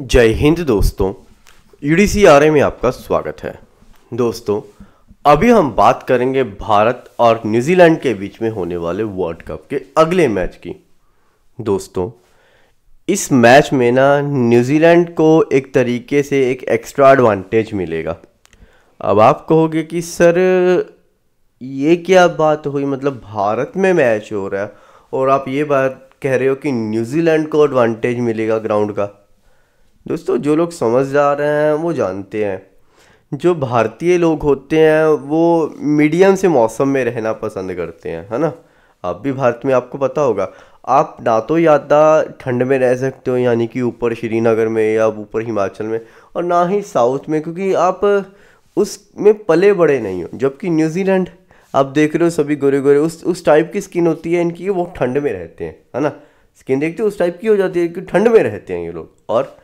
जय हिंद दोस्तों U D में आपका स्वागत है दोस्तों अभी हम बात करेंगे भारत और न्यूजीलैंड के बीच में होने वाले वर्ल्ड कप के अगले मैच की दोस्तों इस मैच में ना न्यूजीलैंड को एक तरीके से एक एक्स्ट्रा एडवांटेज मिलेगा अब आप कहोगे कि सर ये क्या बात हुई मतलब भारत में मैच हो रहा है और आप ये बात कह रहे हो कि न्यूजीलैंड को एडवांटेज मिलेगा ग्राउंड का दोस्तों जो लोग समझदार हैं वो जानते हैं जो भारतीय लोग होते हैं वो मीडियम से मौसम में रहना पसंद करते हैं है ना आप भी भारत में आपको पता होगा आप ना तो ज़्यादा ठंड में रह सकते हो यानी कि ऊपर श्रीनगर में या ऊपर हिमाचल में और ना ही साउथ में क्योंकि आप उसमें पले बड़े नहीं हो जबकि न्यूजीलैंड आप देख रहे हो सभी गोरे गोरे उस उस टाइप की स्किन होती है इनकी वो ठंड में रहते हैं है ना स्किन देखते हो उस टाइप की हो जाती है कि ठंड में रहते हैं ये लोग और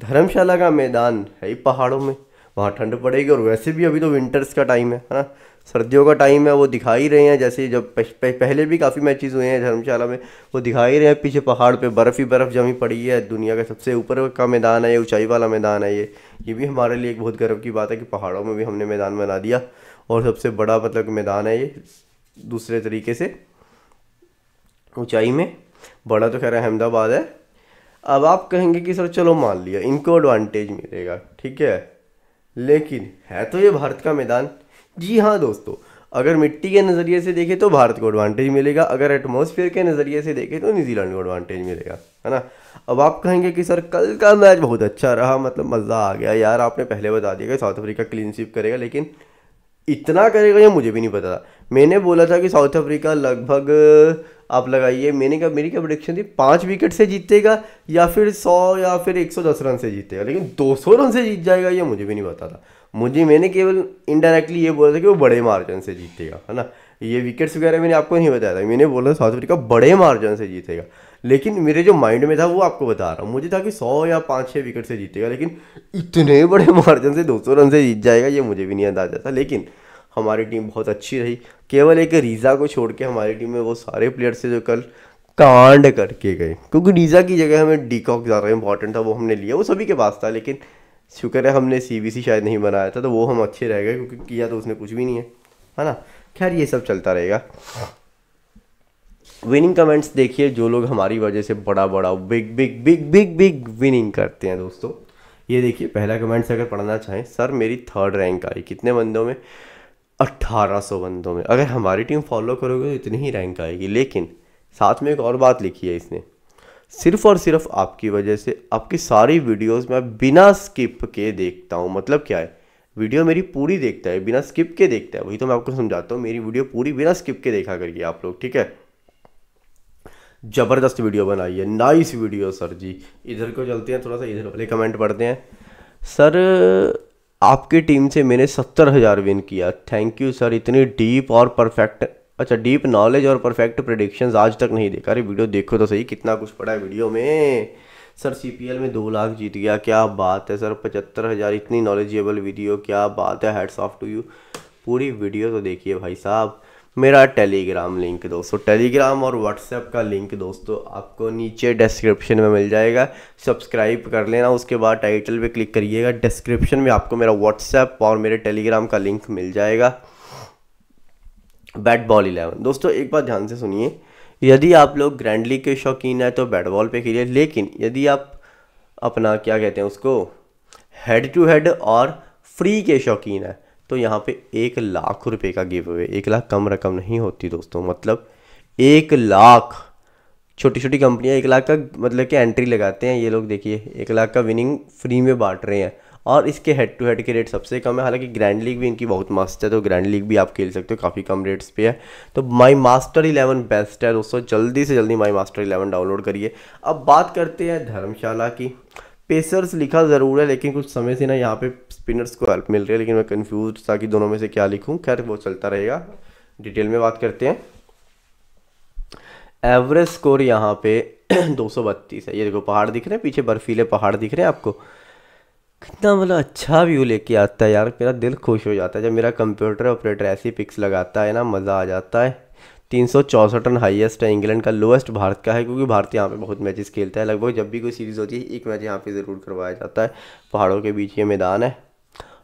धर्मशाला का मैदान है ही पहाड़ों में वहाँ ठंड पड़ेगी और वैसे भी अभी तो विंटर्स का टाइम है है ना सर्दियों का टाइम है वो दिखा ही रहे हैं जैसे जब पह, पह, पहले भी काफ़ी मैचेस हुए हैं धर्मशाला में वो दिखा ही रहे हैं पीछे पहाड़ पे बर्फ़ ही बर्फ़ जमी पड़ी है दुनिया का सबसे ऊपर का मैदान है ये ऊंचाई वाला मैदान है ये ये भी हमारे लिए एक बहुत गर्व की बात है कि पहाड़ों में भी हमने मैदान बना दिया और सबसे बड़ा मतलब मैदान है ये दूसरे तरीके से ऊँचाई में बड़ा तो खैर अहमदाबाद है अब आप कहेंगे कि सर चलो मान लिया इनको एडवांटेज मिलेगा ठीक है लेकिन है तो ये भारत का मैदान जी हाँ दोस्तों अगर मिट्टी के नज़रिए से देखें तो भारत को एडवांटेज मिलेगा अगर एटमोसफियर के नज़रिए से देखें तो न्यूजीलैंड को एडवांटेज मिलेगा है ना अब आप कहेंगे कि सर कल का मैच बहुत अच्छा रहा मतलब मज़ा आ गया यार आपने पहले बता दिया कि साउथ अफ्रीका क्लीन स्वीप करेगा लेकिन इतना करेगा ये मुझे भी नहीं पता था मैंने बोला था कि साउथ अफ्रीका लगभग आप लगाइए मैंने कहा मेरी क्या प्रोडिक्शन थी पाँच विकेट से जीतेगा या फिर सौ या फिर एक सौ दस रन से जीतेगा लेकिन दो सौ रन से जीत जाएगा ये मुझे भी नहीं पता था मुझे मैंने केवल इनडायरेक्टली ये बोला था कि वो बड़े मार्जिन से जीतेगा है ना ये विकेट्स वगैरह मैंने आपको नहीं बताया था मैंने बोला साउथ अफ्रीका बड़े मार्जिन से जीतेगा लेकिन मेरे जो माइंड में था वो आपको बता रहा हूँ मुझे था कि सौ या पाँच छः विकेट से जीतेगा लेकिन इतने बड़े मार्जिन से दो सौ रन से जीत जाएगा ये मुझे भी नहीं अंदाजा था लेकिन हमारी टीम बहुत अच्छी रही केवल एक रीज़ा को छोड़ के हमारी टीम में वो सारे प्लेयर्स थे जो कल कांड करके गए क्योंकि रीज़ा की जगह हमें डीकॉक ज़्यादा इंपॉर्टेंट था वो हमने लिया वो सभी के पास था लेकिन शुक्र है हमने सी शायद नहीं बनाया था तो वो हम अच्छे रह गए क्योंकि किया तो उसने कुछ भी नहीं है है ना खैर ये सब चलता रहेगा विनिंग कमेंट्स देखिए जो लोग हमारी वजह से बड़ा बड़ा big big big big big winning करते हैं दोस्तों ये देखिए पहला कमेंट्स अगर पढ़ना चाहें सर मेरी थर्ड रैंक आई कितने बंदों में अट्ठारह सौ बंदों में अगर हमारी टीम फॉलो करोगे तो इतनी ही रैंक आएगी लेकिन साथ में एक और बात लिखी है इसने सिर्फ और सिर्फ आपकी वजह से आपकी सारी वीडियोस मैं बिना स्किप के देखता हूँ मतलब क्या है वीडियो मेरी पूरी देखता है बिना स्किप के देखता है वही तो मैं आपको समझाता हूँ मेरी वीडियो पूरी बिना स्किप के देखा करिए आप लोग ठीक है ज़बरदस्त वीडियो बनाई है नाइस वीडियो सर जी इधर को चलते हैं थोड़ा सा इधर वाले कमेंट पढ़ते हैं सर आपकी टीम से मैंने सत्तर हज़ार विन किया थैंक यू सर इतनी डीप और परफेक्ट अच्छा डीप नॉलेज और परफेक्ट प्रडिक्शन आज तक नहीं देखा अरे वीडियो देखो तो सही कितना कुछ पड़ा है वीडियो में सर सी पी एल में दो लाख जीत गया क्या बात है सर पचहत्तर हज़ार इतनी नॉलेजेबल वीडियो क्या बात है हेड्स ऑफ टू यू पूरी वीडियो तो देखिए भाई साहब मेरा टेलीग्राम लिंक दोस्तों टेलीग्राम और व्हाट्सएप का लिंक दोस्तों आपको नीचे डिस्क्रिप्शन में मिल जाएगा सब्सक्राइब कर लेना उसके बाद टाइटल पे क्लिक करिएगा डिस्क्रिप्शन में आपको मेरा व्हाट्सएप और मेरे टेलीग्राम का लिंक मिल जाएगा बैट बॉल इलेवन दोस्तों एक बात ध्यान से सुनिए यदि आप लोग ग्रैंड लीग के शौकीन हैं तो बैट बॉल पर खेलिए लेकिन यदि आप अपना क्या कहते हैं उसको हेड टू हेड और फ्री के शौकीन है तो यहाँ पे एक लाख रुपए का गिव अवे एक लाख कम रकम नहीं होती दोस्तों मतलब एक लाख छोटी छोटी कंपनियाँ एक लाख का मतलब कि एंट्री लगाते हैं ये लोग देखिए एक लाख का विनिंग फ्री में बांट रहे हैं और इसके हेड टू हेड के रेट सबसे कम है हालांकि ग्रैंड लीग भी इनकी बहुत मस्त है तो ग्रैंड लीग भी आप खेल सकते हो काफ़ी कम रेट्स पे है तो माई मास्टर इलेवन बेस्ट है दोस्तों जल्दी से जल्दी माई मास्टर इलेवन डाउनलोड करिए अब बात करते हैं धर्मशाला की पेसर्स लिखा ज़रूर है लेकिन कुछ समय से ना यहाँ पे स्पिनर्स को हेल्प मिल रही है लेकिन मैं कंफ्यूज था कि दोनों में से क्या लिखूँ खैर वो चलता रहेगा डिटेल में बात करते हैं एवरेज स्कोर यहाँ पे दो है ये देखो पहाड़ दिख रहे हैं पीछे बर्फीले पहाड़ दिख रहे हैं आपको कितना मतलब अच्छा व्यू लेके आता है यार मेरा दिल खुश हो जाता है जब मेरा कंप्यूटर ऑपरेटर ऐसी पिक्स लगाता है ना मज़ा आ जाता है तीन रन हाईएस्ट है इंग्लैंड का लोएस्ट भारत का है क्योंकि भारत यहाँ पे बहुत मैचेस खेलता है लगभग जब भी कोई सीरीज़ होती है एक मैच यहाँ पे ज़रूर करवाया जाता है पहाड़ों के बीच ये मैदान है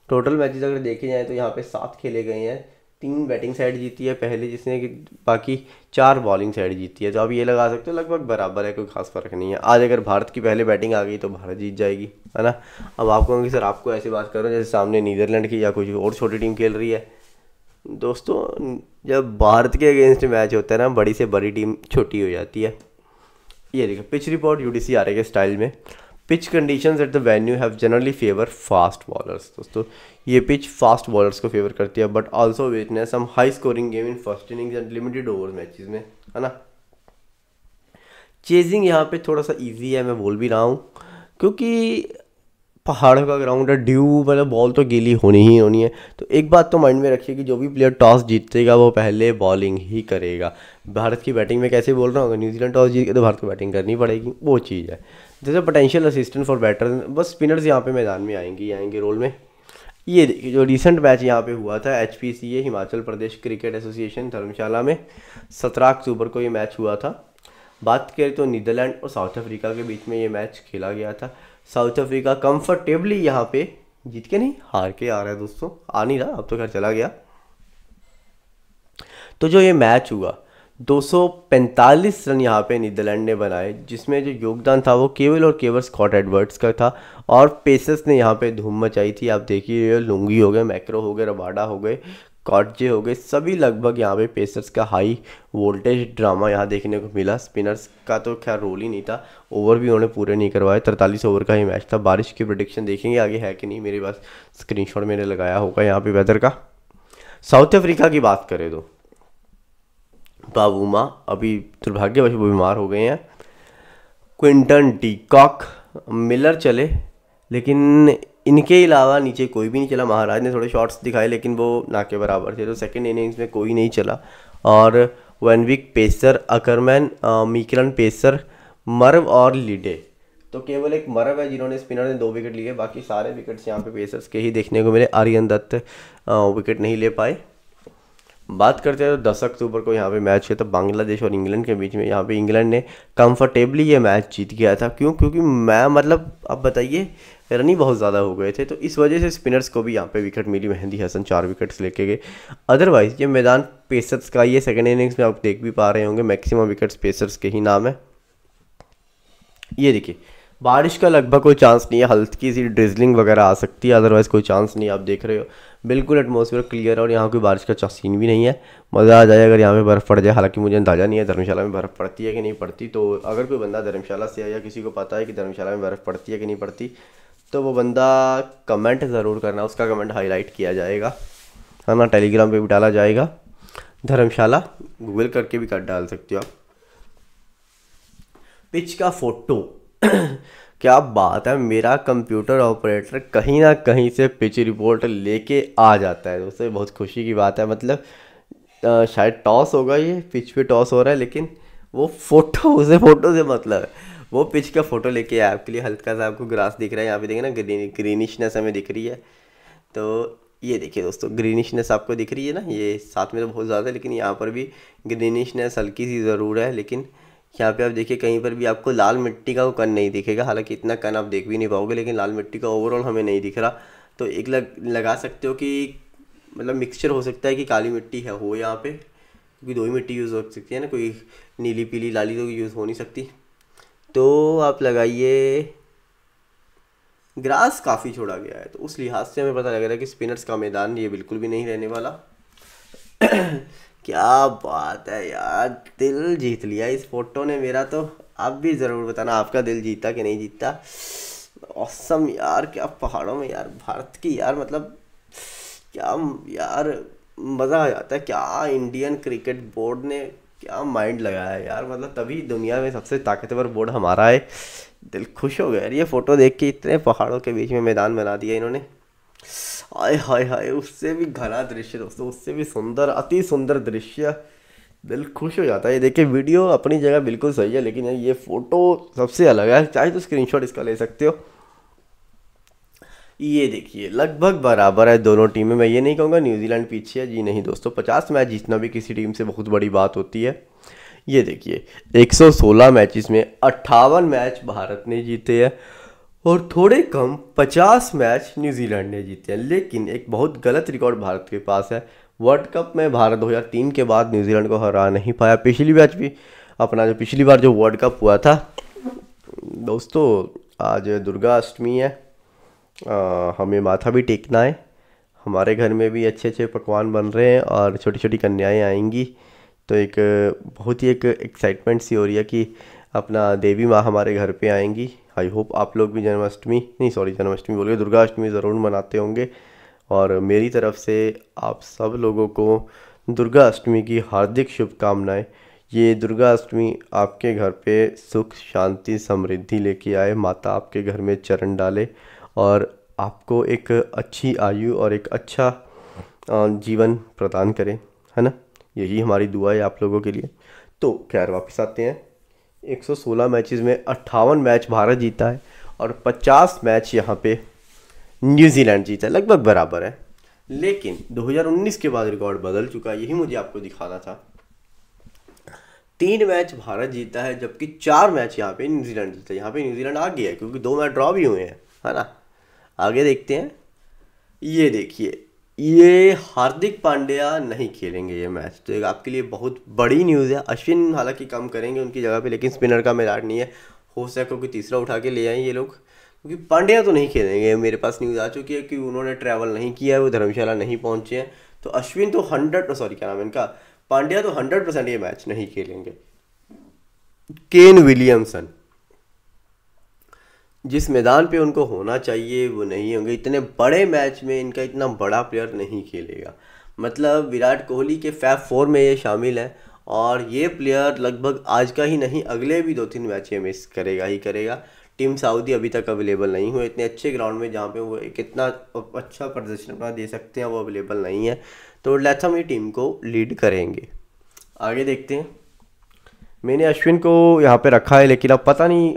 टोटल मैचेस अगर देखे जाएँ तो यहाँ पे सात खेले गए हैं तीन बैटिंग साइड जीती है पहले जिसने कि बाकी चार बॉलिंग साइड जीती है तो आप ये लगा सकते हो लगभग बराबर है कोई खास फर्क नहीं है आज अगर भारत की पहले बैटिंग आ गई तो भारत जीत जाएगी है ना अब आप कहोगे सर आपको ऐसी बात करो जैसे सामने नीदरलैंड की या कुछ और छोटी टीम खेल रही है दोस्तों जब भारत के अगेंस्ट मैच होता है ना बड़ी से बड़ी टीम छोटी हो जाती है ये देखो pitch report U D C R के स्टाइल में pitch condition at the venue have generally favour fast bowlers दोस्तों ये पिच फास्ट बॉलर्स को फेवर करती है बट ऑल्सो वेटनेस हम high scoring game in first innings and limited over matches में है ना चेजिंग यहाँ पे थोड़ा सा ईजी है मैं बोल भी रहा हूँ क्योंकि पहाड़ों का ग्राउंड है ड्यू मतलब बॉल तो गीली होनी ही होनी है तो एक बात तो माइंड में रखिए कि जो भी प्लेयर टॉस जीतेगा वो पहले बॉलिंग ही करेगा भारत की बैटिंग में कैसे बोल रहा हूँ अगर न्यूजीलैंड टॉस जीत गए तो भारत को बैटिंग करनी पड़ेगी वो चीज़ है जैसे पोटेंशियल असिस्टेंट फॉर बैटर बस स्पिनर्स यहाँ पर मैदान में आएंगे ही आएंगे रोल में ये देखिए जो रिसेंट मैच यहाँ पे हुआ था H Himachal Pradesh cricket association Dharamshala में सत्रह अक्टूबर को ये मैच हुआ था बात करें तो नीदरलैंड और साउथ अफ्रीका के बीच में ये मैच खेला गया था साउथ अफ्रीका कंफर्टेबली यहाँ पे जीत के नहीं हार के आ रहा है दोस्तों आ नहीं रहा अब तो घर चला गया तो जो ये मैच हुआ 245 रन यहाँ पे नीदरलैंड ने बनाए जिसमें जो योगदान था वो केवल और केवल स्कॉट एडवर्ड्स का था और पेसर्स ने यहाँ पे धूम मचाई थी आप देखिए लुंगी हो गए मैक्रो हो गए रबाडा हो गए स्कॉट जे हो गए सभी लगभग यहाँ पे पेसर्स का हाई वोल्टेज ड्रामा यहाँ देखने को मिला स्पिनर्स का तो खैर रोल ही नहीं था ओवर भी उन्होंने पूरे नहीं करवाए तरतालीस ओवर का ही मैच था बारिश की प्रोडिक्शन देखेंगे आगे है कि नहीं मेरे पास स्क्रीनशॉट मैंने लगाया होगा यहाँ पे वेदर का साउथ अफ्रीका की बात करें तो बाबूमा अभी दुर्भाग्यवश वो बीमार हो गए हैं क्विंटन डीकॉक मिलर चले लेकिन इनके अलावा नीचे कोई भी नहीं चला महाराज ने थोड़े शॉट्स दिखाए लेकिन वो ना के बराबर थे तो सेकेंड इनिंग्स में कोई नहीं चला और वनविक पेसर अकरमैन मिकरन पेसर मर्व और लीडे तो केवल एक मरव है जिन्होंने स्पिनर ने दो विकेट लिए बाकी सारे विकेट्स यहाँ पे पेसर्स के ही देखने को मिले आर्यन दत्त विकेट नहीं ले पाए बात करते हैं तो दस अक्टूबर को यहाँ पे मैच है तो बांग्लादेश और इंग्लैंड के बीच में यहाँ पे इंग्लैंड ने कंफर्टेबली ये मैच जीत गया था क्यों क्योंकि मैं मतलब अब बताइए रन ही बहुत ज़्यादा हो गए थे तो इस वजह से स्पिनर्स को भी यहाँ पे विकेट मिली मेहंदी हसन चार विकेट्स लेके गए अदरवाइज ये मैदान पेसर्स का ये सेकेंड इनिंग्स में आप देख भी पा रहे होंगे मैक्सिमम विकेट्स पेसर्स के ही नाम है ये देखिए बारिश का लगभग कोई चांस नहीं है हल्की सी ड्रिजलिंग वगैरह आ सकती है अदरवाइज़ कोई चांस नहीं आप देख रहे हो बिल्कुल एटमोसफियर क्लियर है और यहाँ कोई बारिश का सीन भी नहीं है मज़ा आ जाए अगर यहाँ पे बर्फ़ पड़ जाए हालांकि मुझे अंदाज़ा नहीं है धर्मशाला में बर्फ़ पड़ती है कि नहीं पड़ती तो अगर कोई बंदा धर्मशाला से है या किसी को पता है कि धर्मशाला में बर्फ़ पड़ती है कि नहीं पड़ती तो वो बंदा कमेंट ज़रूर करना उसका कमेंट हाईलाइट किया जाएगा है ना टेलीग्राम पर भी डाला जाएगा धर्मशाला गूगल करके भी कट डाल सकते हो आप पिच का फ़ोटो क्या बात है मेरा कंप्यूटर ऑपरेटर कहीं ना कहीं से पिच रिपोर्ट लेके आ जाता है उससे बहुत खुशी की बात है मतलब आ, शायद टॉस होगा ये पिच पे टॉस हो रहा है लेकिन वो फोटो उसे फोटो से मतलब वो पिच का फ़ोटो लेके आया आपके लिए हल्का सा आपको ग्रास दिख रहा है यहाँ पे देखें ना ग्रीन ग्रीनिशनेस हमें दिख रही है तो ये देखिए दोस्तों ग्रीनिशनेस आपको दिख रही है ना ये साथ में तो बहुत ज़्यादा है लेकिन यहाँ पर भी ग्रीनिशनेस हल्की सी ज़रूर है लेकिन यहाँ पे आप देखिए कहीं पर भी आपको लाल मिट्टी का वो कन नहीं दिखेगा हालांकि इतना कन आप देख भी नहीं पाओगे लेकिन लाल मिट्टी का ओवरऑल हमें नहीं दिख रहा तो एक लग लगा सकते हो कि मतलब मिक्सचर हो सकता है कि काली मिट्टी है हो यहाँ पे क्योंकि दो ही मिट्टी यूज़ हो सकती है ना कोई नीली पीली लाली तो यूज़ हो नहीं सकती तो आप लगाइए ग्रास काफ़ी छोड़ा गया है तो उस लिहाज से हमें पता लग रहा है कि स्पिनर्स का मैदान ये बिल्कुल भी नहीं रहने वाला क्या बात है यार दिल जीत लिया इस फोटो ने मेरा तो आप भी ज़रूर बताना आपका दिल जीता कि नहीं जीता औसम यार क्या पहाड़ों में यार भारत की यार मतलब क्या यार मज़ा आ जाता है क्या इंडियन क्रिकेट बोर्ड ने क्या माइंड लगाया है यार मतलब तभी दुनिया में सबसे ताकतवर बोर्ड हमारा है दिल खुश हो गया यार ये फ़ोटो देख के इतने पहाड़ों के बीच में मैदान बना दिया इन्होंने हाय हाय हाय उससे भी घना दृश्य दोस्तों उससे भी सुंदर अति सुंदर दृश्य दिल खुश हो जाता है ये देखिए वीडियो अपनी जगह बिल्कुल सही है लेकिन ये फ़ोटो सबसे अलग है चाहे तो स्क्रीनशॉट इसका ले सकते हो ये देखिए लगभग बराबर है दोनों टीमें मैं ये नहीं कहूँगा न्यूजीलैंड पीछे है जी नहीं दोस्तों पचास मैच जीतना भी किसी टीम से बहुत बड़ी बात होती है ये देखिए 116 मैचेस में अट्ठावन मैच भारत ने जीते हैं और थोड़े कम 50 मैच न्यूजीलैंड ने जीते हैं लेकिन एक बहुत गलत रिकॉर्ड भारत के पास है वर्ल्ड कप में भारत 2003 के बाद न्यूजीलैंड को हरा नहीं पाया पिछली मैच भी अपना जो पिछली बार जो वर्ल्ड कप हुआ था दोस्तों आज दुर्गा अष्टमी है आ, हमें माथा भी टेकना है हमारे घर में भी अच्छे अच्छे पकवान बन रहे हैं और छोटी छोटी कन्याएं आएंगी तो एक बहुत ही एक एक्साइटमेंट सी हो रही है कि अपना देवी माँ हमारे घर पे आएंगी आई होप आप लोग भी जन्माष्टमी नहीं सॉरी जन्माष्टमी बोलिए दुर्गाष्टमी ज़रूर मनाते होंगे और मेरी तरफ से आप सब लोगों को दुर्गा अष्टमी की हार्दिक शुभकामनाएं ये दुर्गा अष्टमी आपके घर पे सुख शांति समृद्धि लेके आए माता आपके घर में चरण डाले और आपको एक अच्छी आयु और एक अच्छा जीवन प्रदान करें है ना यही हमारी दुआ है आप लोगों के लिए तो खैर वापस आते हैं 116 मैचेस में अट्ठावन मैच भारत जीता है और 50 मैच यहाँ पे न्यूजीलैंड जीता है लगभग बराबर है लेकिन 2019 के बाद रिकॉर्ड बदल चुका है यही मुझे आपको दिखाना था तीन मैच भारत जीता है जबकि चार मैच यहाँ पे न्यूजीलैंड जीता है यहाँ पे न्यूजीलैंड आ गया है क्योंकि दो मैच ड्रॉ भी हुए हैं है ना आगे देखते हैं ये देखिए ये हार्दिक पांड्या नहीं खेलेंगे ये मैच तो एक आपके लिए बहुत बड़ी न्यूज़ है अश्विन हालांकि कम करेंगे उनकी जगह पे लेकिन स्पिनर का मैदान नहीं है हो सके क्योंकि तीसरा उठा के ले आए ये लोग क्योंकि पांड्या तो नहीं खेलेंगे मेरे पास न्यूज़ आ चुकी है कि उन्होंने ट्रैवल नहीं किया है वो धर्मशाला नहीं पहुँचे हैं तो अश्विन तो हंड्रेड सॉरी क्या नाम इनका पांड्या तो हंड्रेड परसेंट ये मैच नहीं खेलेंगे केन विलियमसन जिस मैदान पे उनको होना चाहिए वो नहीं होंगे इतने बड़े मैच में इनका इतना बड़ा प्लेयर नहीं खेलेगा मतलब विराट कोहली के फैफ फोर में ये शामिल है और ये प्लेयर लगभग आज का ही नहीं अगले भी दो तीन मैच मिस करेगा ही करेगा टीम सऊदी अभी तक अवेलेबल नहीं हुए इतने अच्छे ग्राउंड में जहाँ पे वो एक इतना अच्छा प्रदर्शन अपना दे सकते हैं वो अवेलेबल नहीं है तो लैथम ये टीम को लीड करेंगे आगे देखते हैं मैंने अश्विन को यहाँ पे रखा है लेकिन अब पता नहीं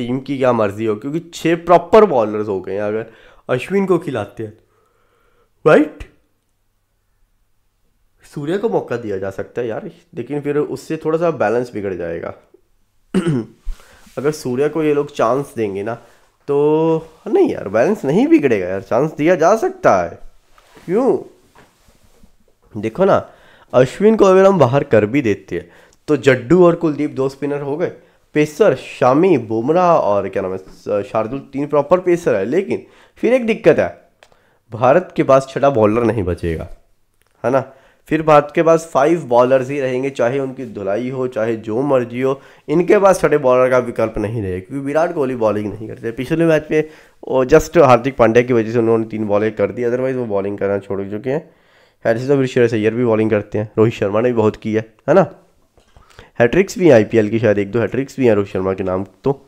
टीम की क्या मर्जी हो क्योंकि छह प्रॉपर बॉलर्स हो गए हैं अगर अश्विन को खिलाते हैं राइट तो। सूर्य को मौका दिया जा सकता है यार लेकिन फिर उससे थोड़ा सा बैलेंस बिगड़ जाएगा अगर सूर्य को ये लोग चांस देंगे ना तो नहीं यार बैलेंस नहीं बिगड़ेगा यार चांस दिया जा सकता है क्यों देखो ना अश्विन को अगर हम बाहर कर भी देते हैं तो जड्डू और कुलदीप दो स्पिनर हो गए पेसर शामी बुमराह और क्या नाम है शार्दुल तीन प्रॉपर पेसर है लेकिन फिर एक दिक्कत है भारत के पास छठा बॉलर नहीं बचेगा है ना फिर भारत के पास फाइव बॉलर्स ही रहेंगे चाहे उनकी धुलाई हो चाहे जो मर्जी हो इनके पास छठे बॉलर का विकल्प नहीं रहेगा क्योंकि विराट कोहली बॉलिंग नहीं करते पिछले मैच में वो जस्ट हार्दिक पांड्या की वजह से उन्होंने तीन बॉलें कर दी अदरवाइज वो बॉलिंग करना छोड़ चुके हैं हैरिस तो फिर सैयर भी बॉलिंग करते हैं रोहित शर्मा ने भी बहुत की है है ना हैट्रिक्स भी हैं आईपीएल की शायद एक दो हैट्रिक्स भी हैं रोहित शर्मा के नाम तो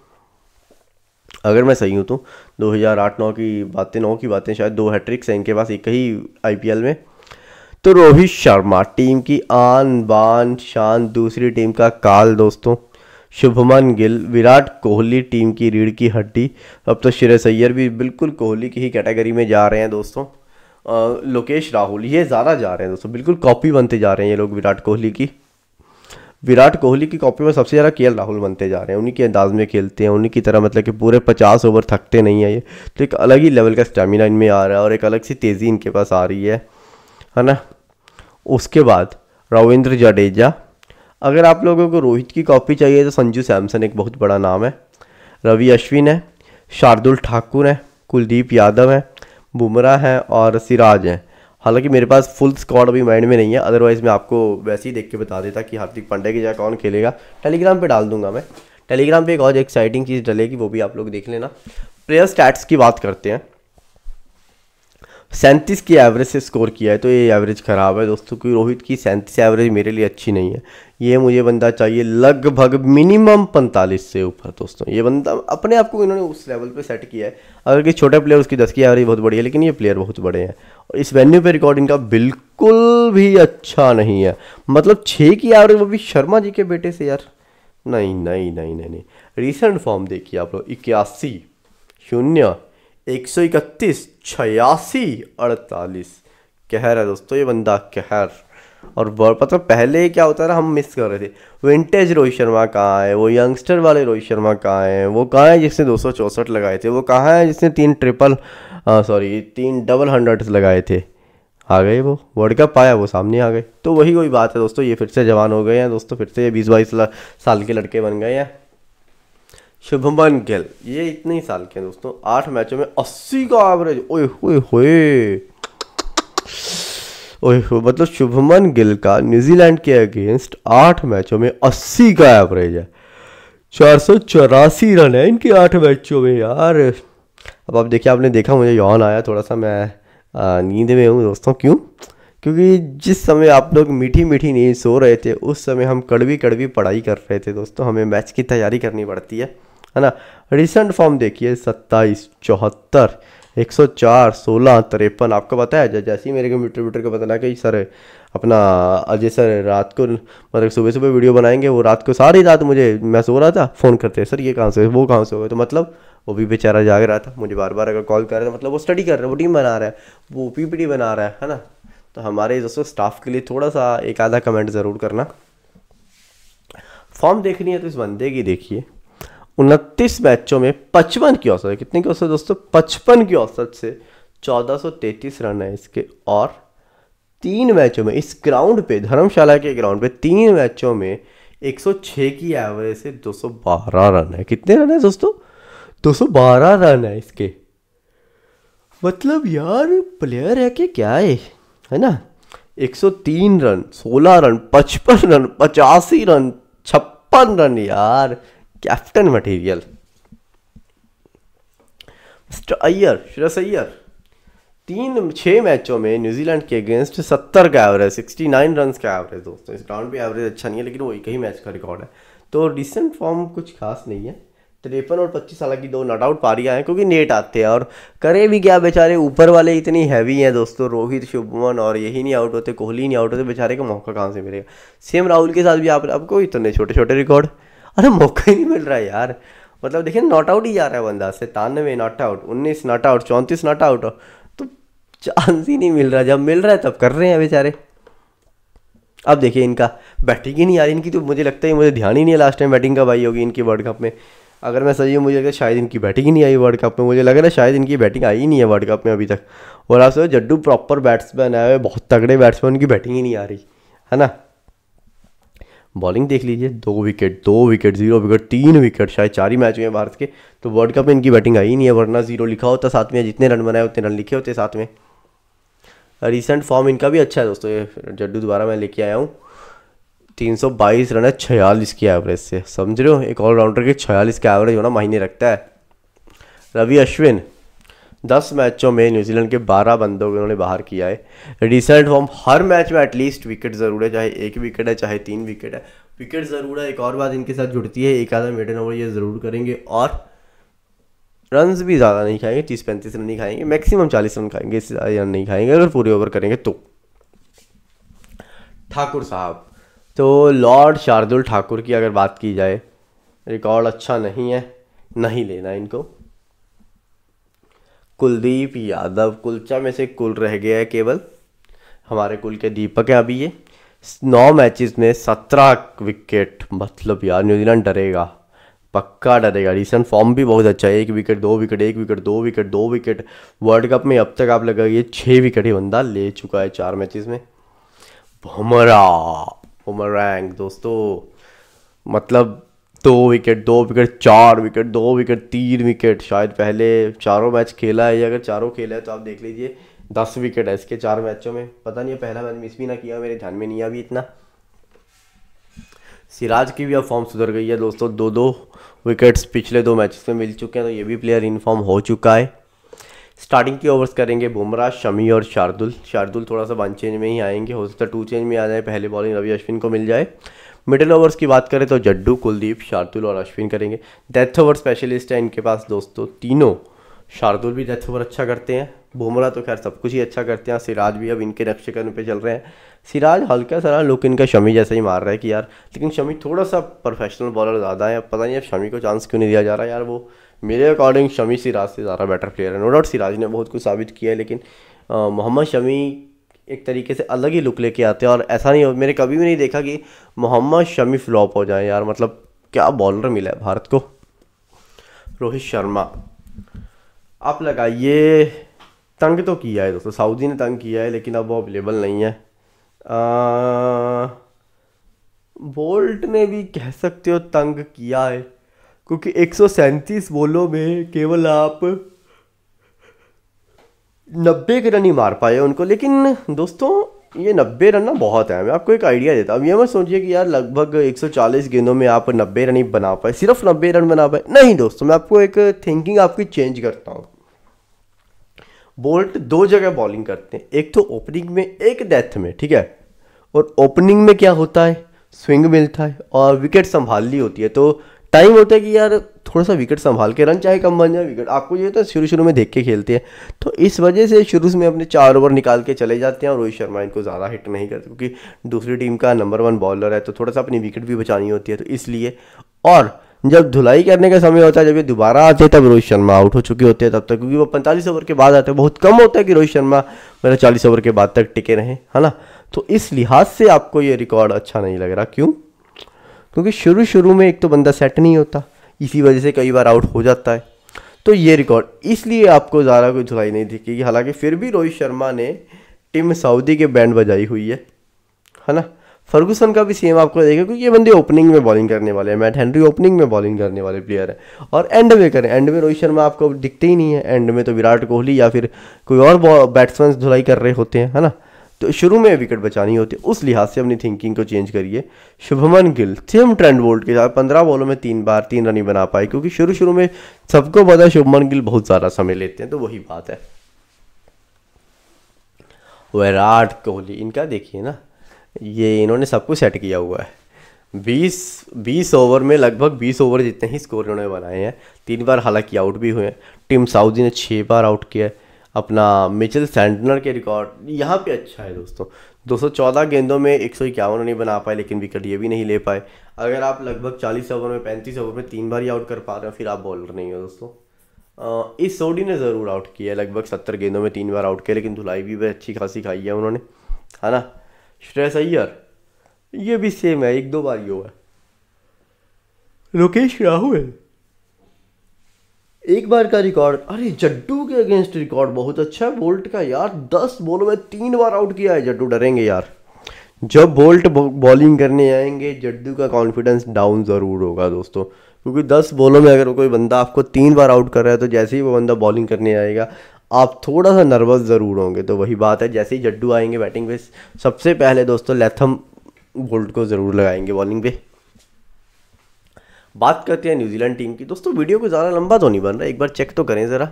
अगर मैं सही हूँ तो 2008-9 की बातें नौ की बातें शायद दो हैट्रिक्स हैं इनके पास एक ही आई में तो रोहित शर्मा टीम की आन बान शान दूसरी टीम का काल दोस्तों शुभमन गिल विराट कोहली टीम की रीढ़ की हड्डी अब तो श्रे सैयर भी बिल्कुल कोहली की ही कैटेगरी में जा रहे हैं दोस्तों आ, लोकेश राहुल ये ज़्यादा जा रहे हैं दोस्तों बिल्कुल कॉपी बनते जा रहे हैं ये लोग विराट कोहली की विराट कोहली की कॉपी में सबसे ज़्यादा के राहुल बनते जा रहे हैं उन्हीं के अंदाज में खेलते हैं उन्हीं की तरह मतलब कि पूरे पचास ओवर थकते नहीं हैं ये तो एक अलग ही लेवल का स्टेमिना इनमें आ रहा है और एक अलग सी तेज़ी इनके पास आ रही है है ना उसके बाद रविंद्र जडेजा अगर आप लोगों को रोहित की कॉपी चाहिए तो संजू सैमसन एक बहुत बड़ा नाम है रवि अश्विन है शार्दुल ठाकुर हैं कुलदीप यादव हैं बुमराह हैं और सिराज हैं हालांकि मेरे पास फुल स्क्वाड अभी माइंड में नहीं है अदरवाइज़ मैं आपको वैसे ही देख के बता देता कि हार्दिक पांडे की जगह कौन खेलेगा टेलीग्राम पे डाल दूंगा मैं टेलीग्राम पे एक और एक्साइटिंग चीज़ डलेगी वो भी आप लोग देख लेना प्लेयर स्टैट्स की बात करते हैं सैंतीस की एवरेज से स्कोर किया है तो ये एवरेज ख़राब है दोस्तों क्योंकि रोहित की सैंतीस एवरेज मेरे लिए अच्छी नहीं है ये मुझे बंदा चाहिए लगभग मिनिमम पैंतालीस से ऊपर दोस्तों ये बंदा अपने आप को इन्होंने उस लेवल पे सेट किया है अगर कि छोटे प्लेयर उसकी दस की एवरेज बहुत बड़ी है लेकिन ये प्लेयर बहुत बड़े हैं और इस वेन्यू पर रिकॉर्ड इनका बिल्कुल भी अच्छा नहीं है मतलब छः की एवरेज वो भी शर्मा जी के बेटे से यार नहीं नहीं नहीं नहीं नहीं रिसेंट फॉर्म देखिए आप लोग इक्यासी शून्य एक सौ इकतीस छियासी अड़तालीस कहर है दोस्तों ये बंदा कहर और पता पहले क्या होता था हम मिस कर रहे थे विंटेज रोहित शर्मा कहाँ है वो यंगस्टर वाले रोहित शर्मा कहाँ है वो कहाँ है जिसने दो लगाए थे वो कहाँ है जिसने तीन ट्रिपल सॉरी तीन डबल हंड्रेड लगाए थे आ गए वो वर्ल्ड कप आया वो सामने आ गए तो वही कोई बात है दोस्तों ये फिर से जवान हो गए हैं दोस्तों फिर से ये बीस बाईस साल के लड़के बन गए हैं शुभमन गिल ये इतने ही साल के हैं दोस्तों आठ मैचों में अस्सी का एवरेज ओए होए होए ओए मतलब शुभमन गिल का न्यूजीलैंड के अगेंस्ट आठ मैचों में अस्सी का एवरेज है चार सौ चौरासी रन है इनके आठ मैचों में यार अब आप देखिए आपने देखा मुझे यौन आया थोड़ा सा मैं नींद में हूँ दोस्तों क्यों क्योंकि जिस समय आप लोग मीठी मीठी नींद सो रहे थे उस समय हम कड़वी कड़वी पढ़ाई कर रहे थे दोस्तों हमें मैच की तैयारी करनी पड़ती है है ना रिसेंट फॉर्म देखिए सत्ताईस चौहत्तर एक सौ चार सोलह तिरपन आपको बताया जैसे ही मेरे कंप्यूटर व्यूटर को बताना कि सर अपना अजय सर रात को मतलब सुबह सुबह वीडियो बनाएंगे वो रात को सारी रात मुझे मैं सो रहा था फ़ोन करते सर ये कहाँ से वो कहाँ से हो गए तो मतलब वो भी बेचारा जाग रहा था मुझे बार बार अगर कॉल कर रहा था मतलब वो स्टडी कर रहा है वो टीम बना रहा है वो पीपीटी बना रहा है है ना तो हमारे दोस्तों स्टाफ के लिए थोड़ा सा एक आधा कमेंट ज़रूर करना फॉर्म देखनी है तो इस बंदे की देखिए उनतीस मैचों में पचपन की औसत है कितने की औसत दोस्तों पचपन की औसत से चौदह रन है इसके और तीन मैचों में इस ग्राउंड पे धर्मशाला के ग्राउंड पे तीन मैचों में 106 की एवरेज से 212 रन है कितने रन है दोस्तों 212 रन है इसके मतलब यार प्लेयर है कि क्या है है ना 103 रन 16 रन 55 रन पचासी रन छप्पन रन यार captain material mister Iyer Shreyas Iyer तीन छः मैचों में न्यूजीलैंड के अगेंस्ट सत्तर का एवरेज सिक्सटी नाइन रन का एवरेज दोस्तों इस राउंड पे एवरेज अच्छा नहीं है लेकिन वो एक ही मैच का रिकॉर्ड है तो रिसेंट फॉर्म कुछ खास नहीं है तिरपन और पच्चीस साल की दो नॉट आउट पारियाँ हैं क्योंकि नेट आते हैं और करे भी क्या बेचारे ऊपर वाले इतनी हैवी हैं दोस्तों रोहित शुभमन और यही नहीं आउट होते कोहली नहीं आउट होते बेचारे का मौका कहाँ से मिलेगा सेम राहुल के साथ भी आप आपको इतने छोटे छोटे रिकॉर्ड अरे मौका ही नहीं मिल रहा है यार मतलब देखिए नॉट आउट ही जा रहा है बंदा सतानवे नॉट आउट उन्नीस नॉट आउट चौंतीस नॉट आउट तो चांस ही नहीं मिल रहा जब मिल रहा है तब कर रहे हैं बेचारे अब देखिए इनका बैटिंग ही नहीं आ रही इनकी तो मुझे लगता है मुझे ध्यान ही नहीं है लास्ट टाइम बैटिंग कब आई होगी इनकी वर्ल्ड कप में अगर मैं सही हूँ मुझे लगता है शायद इनकी बैटिंग ही नहीं आई वर्ल्ड कप में मुझे लग रहा है शायद इनकी बैटिंग आई ही नहीं है वर्ल्ड कप में अभी तक और आप सोचो जड्डू प्रॉपर बैट्समैन आए हुए बहुत तगड़े बैट्समैन की बैटिंग ही नहीं आ रही है ना बॉलिंग देख लीजिए दो विकेट दो विकेट जीरो विकेट तीन विकेट शायद चार ही मैच हुए हैं भारत के तो वर्ल्ड कप में इनकी बैटिंग आई नहीं है वरना जीरो लिखा होता साथ में जितने रन बनाए उतने रन लिखे होते साथ में रिसेंट फॉर्म इनका भी अच्छा है दोस्तों ये जड्डू दोबारा मैं लेके आया हूँ 322 रन है छियालीस की एवरेज से समझ रहे हो एक ऑलराउंडर के छियालीस का एवरेज होना मायने रखता है रवि अश्विन दस मैचों में न्यूजीलैंड के बारह बंदों को उन्होंने बाहर किया है रिसेंट फॉर्म हर मैच में एटलीस्ट विकेट ज़रूर है चाहे एक विकेट है चाहे तीन विकेट है विकेट ज़रूर है एक और बात इनके साथ जुड़ती है एक आधा मिडन ओवर ये ज़रूर करेंगे और रन भी ज़्यादा नहीं खाएंगे तीस पैंतीस रन नहीं खाएंगे मैक्सिमम चालीस रन खाएंगे इससे ज़्यादा रन नहीं खाएंगे अगर पूरे ओवर करेंगे तो ठाकुर साहब तो लॉर्ड शार्दुल ठाकुर की अगर बात की जाए रिकॉर्ड अच्छा नहीं है नहीं लेना इनको कुलदीप यादव कुलचा में से कुल रह गया है केवल हमारे कुल के दीपक है अभी ये नौ मैचेस में सत्रह विकेट मतलब यार न्यूजीलैंड डरेगा पक्का डरेगा रिसेंट फॉर्म भी बहुत अच्छा है एक विकेट दो विकेट एक विकेट दो विकेट दो विकेट वर्ल्ड कप में अब तक आप लगा ये छः विकेट ही बंदा ले चुका है चार मैचेस में भमरा बुमरैंग दोस्तों मतलब दो विकेट दो विकेट चार विकेट दो विकेट तीन विकेट शायद पहले चारों मैच खेला है या अगर चारों खेला है तो आप देख लीजिए दस विकेट है इसके चार मैचों में पता नहीं है पहला मैच मिस भी ना किया मेरे ध्यान में नहीं अभी इतना सिराज की भी अब फॉर्म सुधर गई है दोस्तों दो दो विकेट्स पिछले दो मैचेस में मिल चुके हैं तो ये भी प्लेयर इन फॉर्म हो चुका है स्टार्टिंग की ओवर्स करेंगे बुमराह शमी और शार्दुल शार्दुल थोड़ा सा वन चेंज में ही आएंगे हो सकता है टू चेंज में आ जाए पहले बॉलिंग रवि अश्विन को मिल जाए मिडिल ओवर्स की बात करें तो जड्डू कुलदीप शार्दुल और अश्विन करेंगे डेथ ओवर स्पेशलिस्ट हैं इनके पास दोस्तों तीनों शार्दुल भी डेथ ओवर अच्छा करते हैं बुमरा तो खैर सब कुछ ही अच्छा करते हैं सिराज भी अब इनके नक्शे कदम पे चल रहे हैं सिराज हल्का सारा लुक इनका शमी जैसा ही मार रहा है कि यार लेकिन शमी थोड़ा सा प्रोफेशनल बॉलर ज़्यादा है पता नहीं अब शमी को चांस क्यों नहीं दिया जा रहा यार वो मेरे अकॉर्डिंग शमी सिराज से ज़्यादा बेटर प्लेयर है नो डाउट सिराज ने बहुत कुछ साबित किया है लेकिन मोहम्मद शमी एक तरीके से अलग ही लुक लेके आते हैं और ऐसा नहीं हो मैंने कभी भी नहीं देखा कि मोहम्मद शमी फ्लॉप हो जाए यार मतलब क्या बॉलर मिला है भारत को रोहित शर्मा आप लगाइए तंग तो किया है दोस्तों सऊदी ने तंग किया है लेकिन अब वो अवेलेबल नहीं है बोल्ट ने भी कह सकते हो तंग किया है क्योंकि एक सौ सैंतीस बॉलों में केवल आप नब्बे के रन ही मार पाए उनको लेकिन दोस्तों ये नब्बे रन ना बहुत है मैं आपको एक आइडिया देता हूँ अब ये मत सोचिए कि यार लगभग 140 गेंदों में आप नब्बे रन ही बना पाए सिर्फ नब्बे रन बना पाए नहीं दोस्तों मैं आपको एक थिंकिंग आपकी चेंज करता हूँ बोल्ट दो जगह बॉलिंग करते हैं एक तो ओपनिंग में एक डेथ में ठीक है और ओपनिंग में क्या होता है स्विंग मिलता है और विकेट संभालनी होती है तो टाइम होता है कि यार थोड़ा सा विकेट संभाल के रन चाहे कम बन जाए विकेट आपको ये है तो शुरू शुरू में देख के खेलते हैं तो इस वजह से शुरू में अपने चार ओवर निकाल के चले जाते हैं और रोहित शर्मा इनको ज़्यादा हिट नहीं करते क्योंकि दूसरी टीम का नंबर वन बॉलर है तो थोड़ा सा अपनी विकेट भी बचानी होती है तो इसलिए और जब धुलाई करने का समय होता है जब ये दोबारा आते हैं तब रोहित शर्मा आउट हो चुके होते हैं तब तक क्योंकि वो पैंतालीस ओवर के बाद आते हैं बहुत कम होता है कि रोहित शर्मा मेरा चालीस ओवर के बाद तक टिके रहें है ना तो इस लिहाज से आपको ये रिकॉर्ड अच्छा नहीं लग रहा क्यों क्योंकि शुरू शुरू में एक तो बंदा सेट नहीं होता इसी वजह से कई बार आउट हो जाता है तो ये रिकॉर्ड इसलिए आपको ज़्यादा कोई धुलाई नहीं दिखेगी हालांकि फिर भी रोहित शर्मा ने टीम सऊदी के बैंड बजाई हुई है है ना फर्गूसन का भी सेम आपको देखेगा क्योंकि ये बंदे ओपनिंग में बॉलिंग करने वाले हैं मैट हेनरी ओपनिंग में बॉलिंग करने वाले प्लेयर हैं और एंड में करें एंड में रोहित शर्मा आपको दिखते ही नहीं है एंड में तो विराट कोहली या फिर कोई और बैट्समैन धुलाई कर रहे होते हैं है ना तो शुरू में विकेट बचानी होती है उस लिहाज से अपनी थिंकिंग को चेंज करिए Shubman Gill same Trent Boult के साथ पंद्रह बॉलों में तीन बार तीन रन ही बना पाए क्योंकि शुरू शुरू में सबको पता शुभमन गिल बहुत ज़्यादा समय लेते हैं तो वही बात है विराट कोहली इनका देखिए ना ये इन्होंने सब कुछ सेट किया हुआ है बीस बीस ओवर में लगभग बीस ओवर जितने ही स्कोर इन्होंने बनाए हैं तीन बार हालांकि आउट भी हुए हैं टीम साउदी ने छः बार आउट किया है अपना मिचेल सैंटनर के रिकॉर्ड यहाँ पे अच्छा है दोस्तों 214 गेंदों में एक सौ इक्यावन नहीं बना पाए लेकिन विकेट ये भी नहीं ले पाए अगर आप लगभग 40 ओवर में 35 ओवर में तीन बार ही आउट कर पा रहे हो फिर आप बॉलर नहीं हो दोस्तों आ, इस सोडी ने ज़रूर आउट किया लगभग सत्तर गेंदों में तीन बार आउट किया लेकिन धुलाई भी अच्छी खासी खाई है उन्होंने है ना श्रेस अय्यर ये भी सेम है एक दो बार ही हुआ है लोकेश राहुल एक बार का रिकॉर्ड अरे जड्डू के अगेंस्ट रिकॉर्ड बहुत अच्छा है बोल्ट का यार दस बॉलों में तीन बार आउट किया है जड्डू डरेंगे यार जब बोल्ट बॉलिंग करने आएंगे जड्डू का कॉन्फिडेंस डाउन ज़रूर होगा दोस्तों क्योंकि दस बॉलों में अगर कोई बंदा आपको तीन बार आउट कर रहा है तो जैसे ही वो बंदा बॉलिंग करने आएगा आप थोड़ा सा नर्वस ज़रूर होंगे तो वही बात है जैसे ही जड्डू आएंगे बैटिंग पे सबसे पहले दोस्तों लेथम बोल्ट को ज़रूर लगाएंगे बॉलिंग पे बात करते हैं न्यूजीलैंड टीम की दोस्तों वीडियो को ज़्यादा लंबा तो नहीं बन रहा एक बार चेक तो करें ज़रा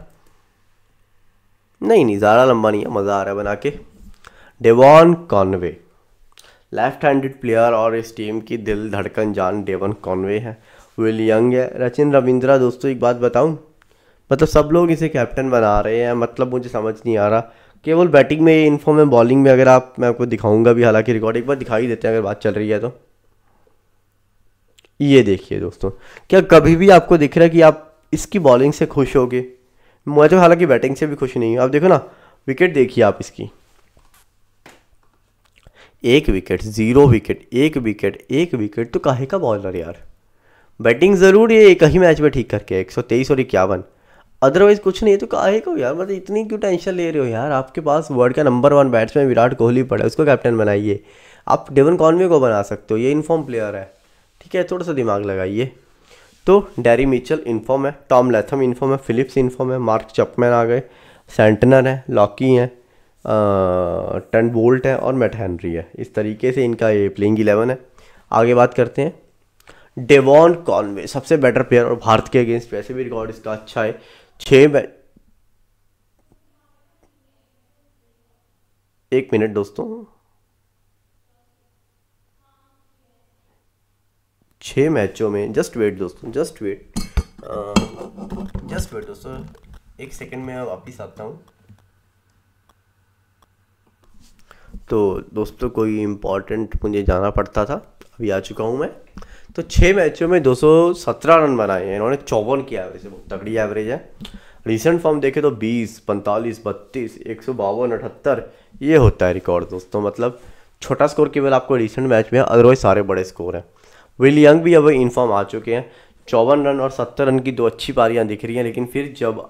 नहीं नहीं ज़्यादा लंबा नहीं है मज़ा आ रहा है बना के Devon Conway left handed player और इस टीम की दिल धड़कन जान डेवन कॉनवे है विल यंग है रचिन रविंद्रा दोस्तों एक बात बताऊं मतलब सब लोग इसे कैप्टन बना रहे हैं मतलब मुझे समझ नहीं आ रहा केवल बैटिंग में इन्फॉर्म है बॉलिंग में अगर आप मैं आपको दिखाऊंगा भी हालांकि रिकॉर्ड एक बार दिखाई देते हैं अगर बात चल रही है तो ये देखिए दोस्तों क्या कभी भी आपको दिख रहा है कि आप इसकी बॉलिंग से खुश होगे मैं तो हालांकि बैटिंग से भी खुश नहीं हूँ आप देखो ना विकेट देखिए आप इसकी एक विकेट ज़ीरो विकेट एक विकेट एक विकेट तो काहे का बॉलर यार बैटिंग ज़रूर ये एक ही मैच में ठीक करके एक सौ तेईस और इक्यावन अदरवाइज़ कुछ नहीं है तो काहे को यार मतलब इतनी क्यों टेंशन ले रहे हो यार आपके पास वर्ल्ड का number one batsman Virat Kohli पड़ा है उसको कैप्टन बनाइए आप डेवन कॉनवे को बना सकते हो ये इनफॉर्म प्लेयर है ठीक है थोड़ा सा दिमाग लगाइए तो डैरी मिचल इन्फॉर्म है टॉम लेथम इन्फॉर्म है फिलिप्स इन्फॉर्म है मार्क चपमैन आ गए सेंटनर है लॉकी हैं टन बोल्ट है और मैट हैनरी है इस तरीके से इनका ये प्लेइंग इलेवन है आगे बात करते हैं डेवॉन कॉनवे सबसे बेटर प्लेयर और भारत के अगेंस्ट वैसे भी रिकॉर्ड इसका अच्छा है छः एक मिनट दोस्तों छः मैचों में जस्ट वेट दोस्तों जस्ट वेट जस्ट वेट दोस्तों एक सेकंड में वापिस आता हूँ तो दोस्तों कोई इम्पोर्टेंट मुझे जाना पड़ता था अभी आ चुका हूँ मैं तो छः मैचों में 217 रन बनाए हैं इन्होंने चौवन की एवरेज है बहुत तगड़ी एवरेज है रिसेंट फॉर्म देखे तो 20, 45, 32, एक सौ बावन अठहत्तर ये होता है रिकॉर्ड दोस्तों मतलब छोटा स्कोर केवल आपको रिसेंट मैच में अदरवाइज सारे बड़े स्कोर हैं विल यंग भी अब इनफॉर्म आ चुके हैं चौवन रन और सत्तर रन की दो अच्छी पारियाँ दिख रही हैं लेकिन फिर जब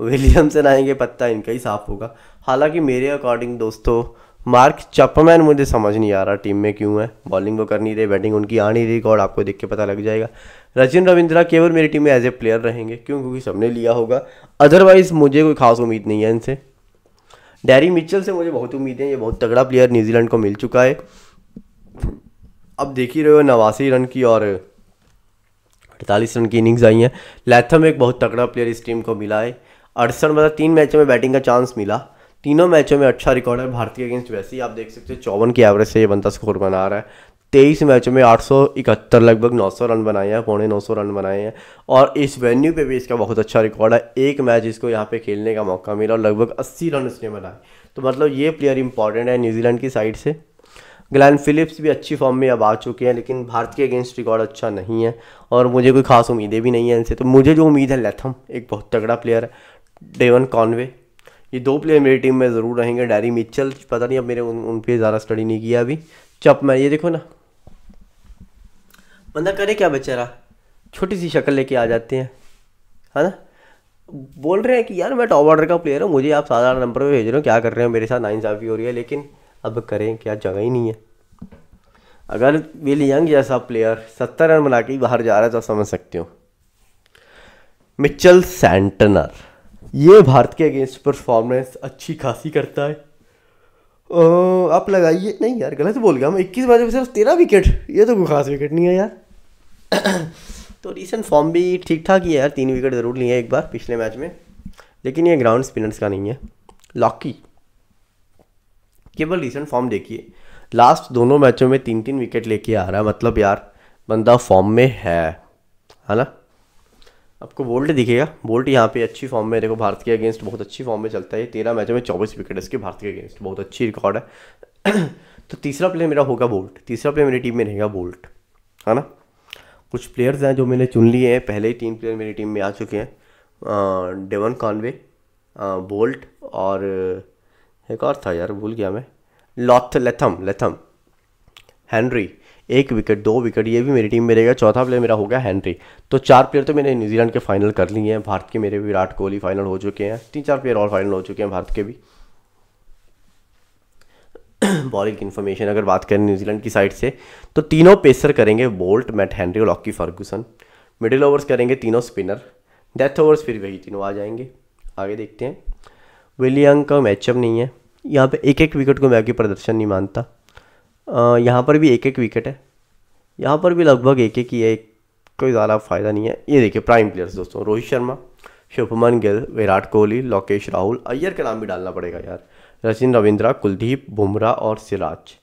विलियमसन आएंगे पत्ता इनका ही साफ होगा हालांकि मेरे अकॉर्डिंग दोस्तों मार्क चपमैन मुझे समझ नहीं आ रहा टीम में क्यों है बॉलिंग वो कर नहीं रही बैटिंग उनकी आ नहीं रही और आपको देख के पता लग जाएगा रचिन रविंद्रा केवल मेरी टीम में एज ए प्लेयर रहेंगे क्यों क्योंकि सबने लिया होगा अदरवाइज मुझे कोई खास उम्मीद नहीं है इनसे डैरी मिचल से मुझे बहुत उम्मीद है ये बहुत तगड़ा प्लेयर न्यूजीलैंड को मिल चुका है अब देख ही रहे हो नवासी रन की और अड़तालीस रन की इनिंग्स आई हैं लैथम एक बहुत तगड़ा प्लेयर इस टीम को मिला है अड़सठ मतलब तीन मैचों में बैटिंग का चांस मिला तीनों मैचों में अच्छा रिकॉर्ड है भारतीय अगेंस्ट वैसे ही आप देख सकते हो चौवन की एवरेज से ये बनता स्कोर बना रहा है तेईस मैचों में आठ सौ इकहत्तर लगभग नौ सौ रन बनाए हैं पौने नौ सौ रन बनाए हैं और इस वेन्यू पे भी इसका बहुत अच्छा रिकॉर्ड है एक मैच इसको यहाँ पे खेलने का मौका मिला और लगभग अस्सी रन उसने बनाए तो मतलब ये प्लेयर इंपॉर्टेंट है न्यूजीलैंड की साइड से ग्लैन फिलिप्स भी अच्छी फॉर्म में अब आ चुके हैं लेकिन भारत के अगेंस्ट रिकॉर्ड अच्छा नहीं है और मुझे कोई खास उम्मीदें भी नहीं है इनसे तो मुझे जो उम्मीद है लेथम एक बहुत तगड़ा प्लेयर है डेवन कॉनवे ये दो प्लेयर मेरी टीम में ज़रूर रहेंगे डैरी मिचल पता नहीं अब मेरे उन, उन पर ज़्यादा स्टडी नहीं किया अभी चप मैं ये देखो ना बंदा करे क्या बेचारा छोटी सी शक्ल लेके आ जाते हैं है ना बोल रहे हैं कि यार मैं टॉप ऑर्डर का प्लेयर हूँ मुझे आप साधारण नंबर पर भेज रहे हो क्या कर रहे हो मेरे साथ नाइंसाफ़ी हो रही है लेकिन अब करें क्या जगह ही नहीं है अगर विल यंग जैसा प्लेयर सत्तर रन बना के बाहर जा रहा है तो समझ सकते हो मिचल सैंटनर ये भारत के अगेंस्ट परफॉर्मेंस अच्छी खासी करता है ओ, आप लगाइए नहीं यार गलत बोल गया मैं इक्कीस बार सिर्फ तेरह विकेट ये तो कोई खास विकेट नहीं है यार तो रिसेंट फॉर्म भी ठीक ठाक ही है यार तीन विकेट ज़रूर लिए एक बार पिछले मैच में लेकिन ये ग्राउंड स्पिनर्स का नहीं है लॉकी केवल रिसेंट फॉर्म देखिए लास्ट दोनों मैचों में तीन तीन विकेट लेके आ रहा है मतलब यार बंदा फॉर्म में है है ना आपको बोल्ट दिखेगा बोल्ट यहाँ पे अच्छी फॉर्म में देखो भारत के अगेंस्ट बहुत अच्छी फॉर्म में चलता है तेरह मैचों में चौबीस विकेट इसके भारत के अगेंस्ट बहुत अच्छी रिकॉर्ड है तो तीसरा प्लेयर मेरा होगा बोल्ट तीसरा प्लेयर मेरी टीम में रहेगा बोल्ट है ना कुछ प्लेयर्स हैं जो मैंने चुन लिए हैं पहले ही तीन प्लेयर मेरी टीम में आ चुके हैं डेवन कॉनवे बोल्ट और एक और था यार भूल गया मैं लॉथ लेथम लेथम हैनरी एक विकेट दो विकेट ये भी मेरी टीम में रहेगा चौथा प्लेयर मेरा हो गया हैनरी तो चार प्लेयर तो मैंने न्यूजीलैंड के फाइनल कर लिए हैं भारत के मेरे विराट कोहली फाइनल हो चुके हैं तीन चार प्लेयर और फाइनल हो चुके हैं भारत के भी बॉलिंग इन्फॉर्मेशन अगर बात करें न्यूजीलैंड की साइड से तो तीनों पेसर करेंगे बोल्ट मैट हैनरी और लॉकी फर्गूसन मिडिल ओवर्स करेंगे तीनों स्पिनर डेथ ओवर्स फिर वही तीनों आ जाएंगे आगे देखते हैं विलियांग का मैचअप नहीं है यहाँ पे एक एक विकेट को मैं आगे प्रदर्शन नहीं मानता यहाँ पर भी एक एक विकेट है यहाँ पर भी लगभग एक एक ही है कोई ज़्यादा फ़ायदा नहीं है ये देखिए प्राइम प्लेयर्स दोस्तों रोहित शर्मा शुभमन गिल विराट कोहली लोकेश राहुल अय्यर का नाम भी डालना पड़ेगा यार रचिन रविंद्रा कुलदीप बुमराह और सिराज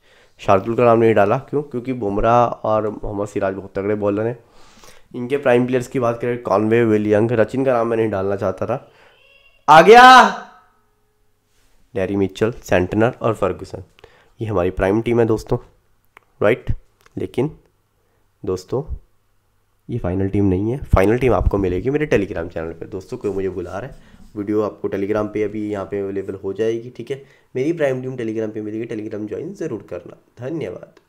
शार्दुल का नाम नहीं डाला क्यों क्योंकि बुमराह और मोहम्मद सिराज बहुत तगड़े बॉलर हैं इनके प्राइम प्लेयर्स की बात करें कॉनवे विलियंग रचिन का नाम मैं नहीं डालना चाहता था आ गया डैरी मिचल सेंटनर और फर्गूसन ये हमारी प्राइम टीम है दोस्तों राइट लेकिन दोस्तों ये फाइनल टीम नहीं है फाइनल टीम आपको मिलेगी मेरे टेलीग्राम चैनल पर दोस्तों कोई मुझे बुला रहा है वीडियो आपको टेलीग्राम पे अभी यहाँ पे अवेलेबल हो जाएगी ठीक है मेरी प्राइम टीम टेलीग्राम पे मिलेगी टेलीग्राम ज्वाइन ज़रूर करना धन्यवाद